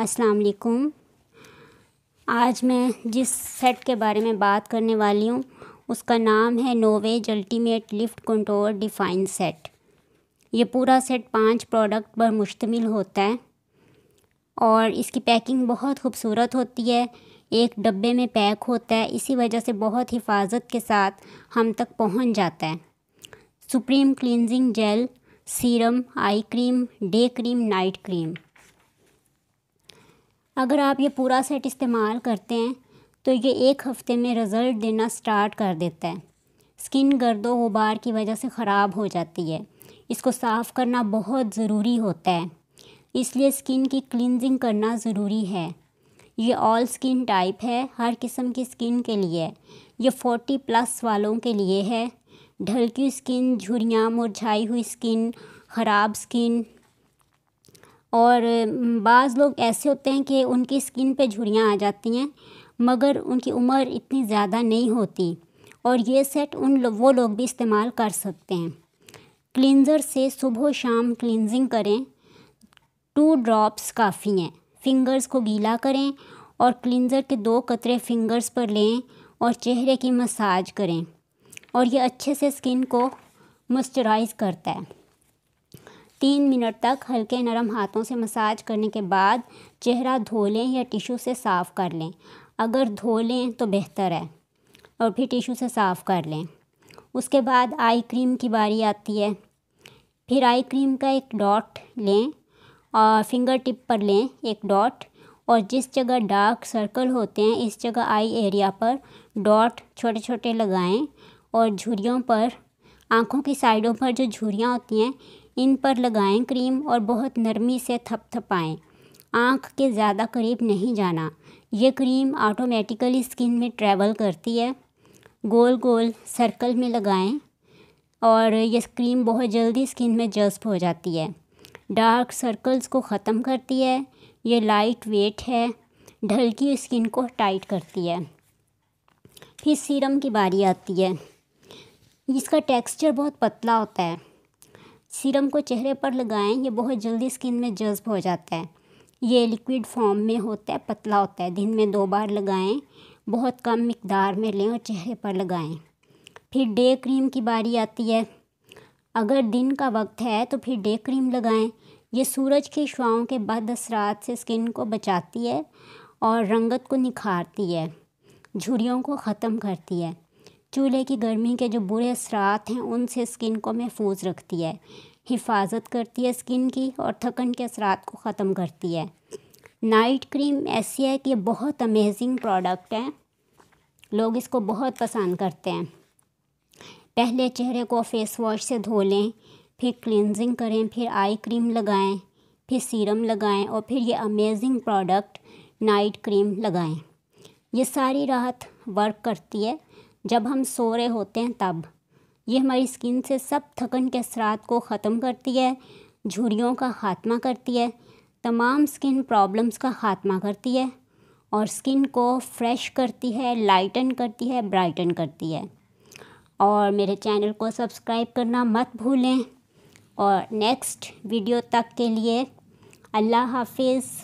अस्सलाम वालेकुम आज मैं जिस सेट के बारे में बात करने वाली हूँ उसका नाम है नोवेज ultimate lift control define set ये पूरा सेट पांच प्रोडक्ट पर मुश्तमिल होता है और इसकी पैकिंग बहुत खूबसूरत होती है एक डब्बे में पैक होता है इसी वजह से बहुत हिफाजत के साथ हम तक पहुंच जाता है supreme cleansing gel serum eye cream day cream night cream अगर आप ये पूरा सेट इस्तेमाल करते हैं तो ये एक हफ़्ते में रिज़ल्ट देना स्टार्ट कर देता है स्किन गर्दो गुबार की वजह से ख़राब हो जाती है इसको साफ़ करना बहुत ज़रूरी होता है इसलिए स्किन की क्लिनजिंग करना ज़रूरी है ये ऑल स्किन टाइप है हर किस्म की स्किन के लिए ये फोर्टी प्लस वालों के लिए है ढलकी स्किन झुरियाँ मुरझाई हुई स्किन ख़राब स्किन और बाज़ लोग ऐसे होते हैं कि उनकी स्किन पे झुरियाँ आ जाती हैं मगर उनकी उम्र इतनी ज़्यादा नहीं होती और ये सेट उन वो लोग भी इस्तेमाल कर सकते हैं क्लिनज़र से सुबह शाम क्लिनजिंग करें टू ड्रॉप्स काफ़ी हैं फिंगर्स को गीला करें और क्लिनज़र के दो कतरे फिंगर्स पर लें और चेहरे की मसाज करें और ये अच्छे से स्किन को मॉइस्चराइज़ करता है तीन मिनट तक हल्के नरम हाथों से मसाज करने के बाद चेहरा धो लें या टिशू से साफ़ कर लें अगर धो लें तो बेहतर है और फिर टिशू से साफ़ कर लें उसके बाद आई क्रीम की बारी आती है फिर आई क्रीम का एक डॉट लें और फिंगर टिप पर लें एक डॉट और जिस जगह डार्क सर्कल होते हैं इस जगह आई एरिया पर डॉट छोटे छोटे लगाएं और झुरियों पर आँखों की साइडों पर जो झुरियाँ होती हैं इन पर लगाएं क्रीम और बहुत नरमी से थपथपाएं आँख के ज़्यादा करीब नहीं जाना ये क्रीम ऑटोमेटिकली स्किन में ट्रैवल करती है गोल गोल सर्कल में लगाएं और ये क्रीम बहुत जल्दी स्किन में जज्ब हो जाती है डार्क सर्कल्स को ख़त्म करती है ये लाइट वेट है ढलकी स्किन को टाइट करती है फिर सीरम की बारी आती है इसका टेक्सचर बहुत पतला होता है सीरम को चेहरे पर लगाएं ये बहुत जल्दी स्किन में जज्ब हो जाता है ये लिक्विड फॉर्म में होता है पतला होता है दिन में दो बार लगाएं बहुत कम मकदार में लें और चेहरे पर लगाएं फिर डे क्रीम की बारी आती है अगर दिन का वक्त है तो फिर डे क्रीम लगाएं ये सूरज की शुआओं के बाद असरात से स्किन को बचाती है और रंगत को निखारती है झुरियों को ख़त्म करती है चूल्हे की गर्मी के जो बुरे असरात हैं उनसे स्किन को महफूज रखती है हिफाजत करती है स्किन की और थकन के असरात को ख़त्म करती है नाइट क्रीम ऐसी है कि बहुत अमेजिंग प्रोडक्ट है लोग इसको बहुत पसंद करते हैं पहले चेहरे को फेस वॉश से धो लें फिर क्लिनजिंग करें फिर आई क्रीम लगाएं फिर सीरम लगाएं और फिर ये अमेजिंग प्रोडक्ट नाइट क्रीम लगाएं ये सारी राहत वर्क करती है जब हम सो रहे होते हैं तब ये हमारी स्किन से सब थकन के असरात को ख़त्म करती है झुरियों का खात्मा करती है तमाम स्किन प्रॉब्लम्स का खात्मा करती है और स्किन को फ्रेश करती है लाइटन करती है ब्राइटन करती है और मेरे चैनल को सब्सक्राइब करना मत भूलें और नेक्स्ट वीडियो तक के लिए अल्लाह हाफिज़